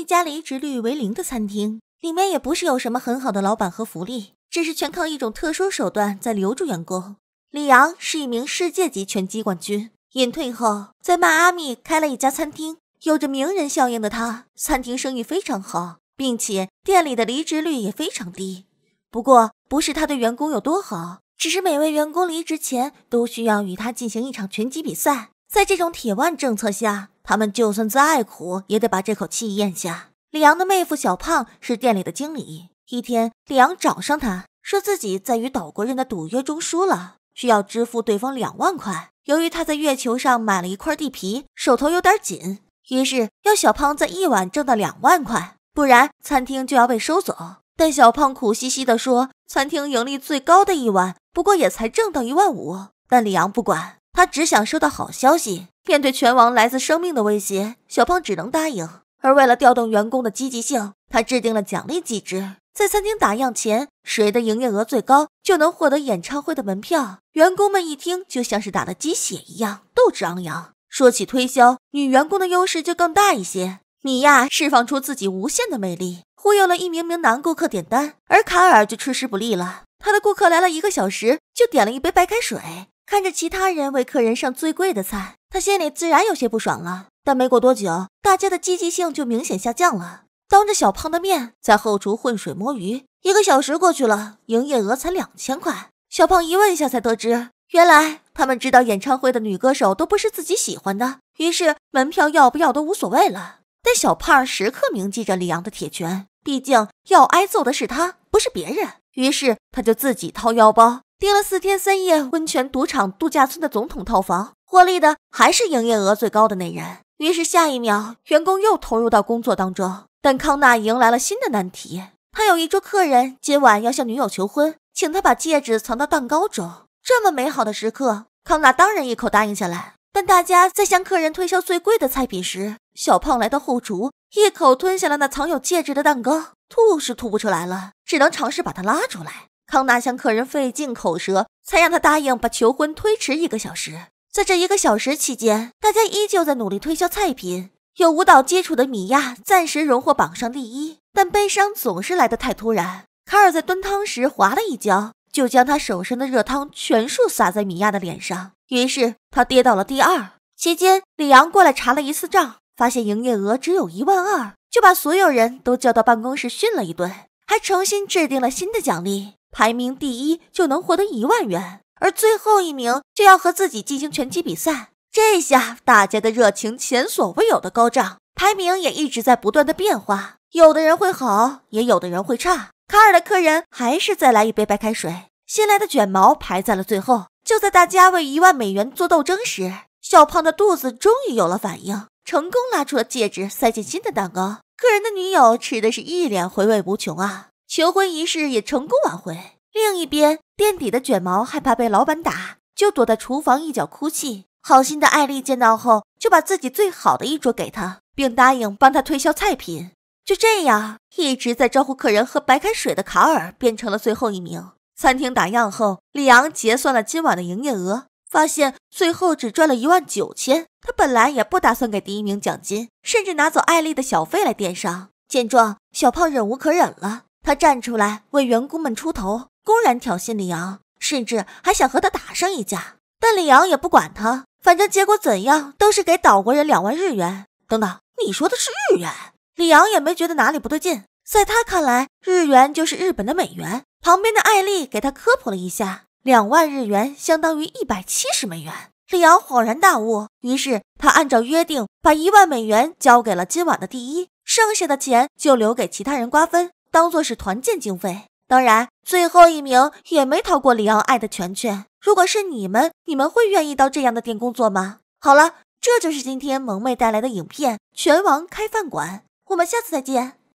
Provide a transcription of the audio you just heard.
一家离职率为零的餐厅，里面也不是有什么很好的老板和福利，只是全靠一种特殊手段在留住员工。李阳是一名世界级拳击冠军，隐退后在迈阿密开了一家餐厅，有着名人效应的他，餐厅生意非常好，并且店里的离职率也非常低。不过，不是他对员工有多好，只是每位员工离职前都需要与他进行一场拳击比赛。在这种铁腕政策下。他们就算再苦，也得把这口气咽下。李昂的妹夫小胖是店里的经理。一天，李昂找上他，说自己在与岛国人的赌约中输了，需要支付对方两万块。由于他在月球上买了一块地皮，手头有点紧，于是要小胖在一晚挣到两万块，不然餐厅就要被收走。但小胖苦兮兮地说，餐厅盈利最高的一晚，不过也才挣到一万五。但李昂不管。他只想收到好消息。面对拳王来自生命的威胁，小胖只能答应。而为了调动员工的积极性，他制定了奖励机制：在餐厅打烊前，谁的营业额最高，就能获得演唱会的门票。员工们一听，就像是打了鸡血一样，斗志昂扬。说起推销，女员工的优势就更大一些。米娅释放出自己无限的魅力，忽悠了一名名男顾客点单，而卡尔就吃食不利了。他的顾客来了一个小时，就点了一杯白开水。看着其他人为客人上最贵的菜，他心里自然有些不爽了。但没过多久，大家的积极性就明显下降了。当着小胖的面，在后厨浑水摸鱼。一个小时过去了，营业额才两千块。小胖一问下，才得知原来他们知道演唱会的女歌手都不是自己喜欢的，于是门票要不要都无所谓了。但小胖时刻铭记着李阳的铁拳，毕竟要挨揍的是他，不是别人。于是他就自己掏腰包。订了四天三夜温泉赌场度假村的总统套房，获利的还是营业额最高的那人。于是下一秒，员工又投入到工作当中。但康纳迎来了新的难题，他有一桌客人今晚要向女友求婚，请他把戒指藏到蛋糕中。这么美好的时刻，康纳当然一口答应下来。但大家在向客人推销最贵的菜品时，小胖来到后厨，一口吞下了那藏有戒指的蛋糕，吐是吐不出来了，只能尝试把它拉出来。康纳向客人费尽口舌，才让他答应把求婚推迟一个小时。在这一个小时期间，大家依旧在努力推销菜品。有舞蹈基础的米娅暂时荣获榜上第一，但悲伤总是来得太突然。卡尔在端汤时滑了一跤，就将他手上的热汤全数洒在米娅的脸上，于是他跌到了第二。期间，李昂过来查了一次账，发现营业额只有一万二，就把所有人都叫到办公室训了一顿，还重新制定了新的奖励。排名第一就能获得一万元，而最后一名就要和自己进行拳击比赛。这下大家的热情前所未有的高涨，排名也一直在不断的变化。有的人会好，也有的人会差。卡尔的客人还是再来一杯白开水。新来的卷毛排在了最后。就在大家为一万美元做斗争时，小胖的肚子终于有了反应，成功拉出了戒指，塞进新的蛋糕。客人的女友吃的是一脸回味无穷啊。求婚仪式也成功挽回。另一边，垫底的卷毛害怕被老板打，就躲在厨房一角哭泣。好心的艾丽见到后，就把自己最好的一桌给他，并答应帮他推销菜品。就这样，一直在招呼客人喝白开水的卡尔变成了最后一名。餐厅打烊后，李昂结算了今晚的营业额，发现最后只赚了一万九千。他本来也不打算给第一名奖金，甚至拿走艾丽的小费来垫上。见状，小胖忍无可忍了。他站出来为员工们出头，公然挑衅李昂，甚至还想和他打上一架。但李昂也不管他，反正结果怎样都是给岛国人两万日元。等等，你说的是日元？李阳也没觉得哪里不对劲，在他看来，日元就是日本的美元。旁边的艾丽给他科普了一下，两万日元相当于一百七十美元。李阳恍然大悟，于是他按照约定把一万美元交给了今晚的第一，剩下的钱就留给其他人瓜分。当做是团建经费，当然最后一名也没逃过里奥爱的拳拳。如果是你们，你们会愿意到这样的店工作吗？好了，这就是今天萌妹带来的影片《拳王开饭馆》，我们下次再见。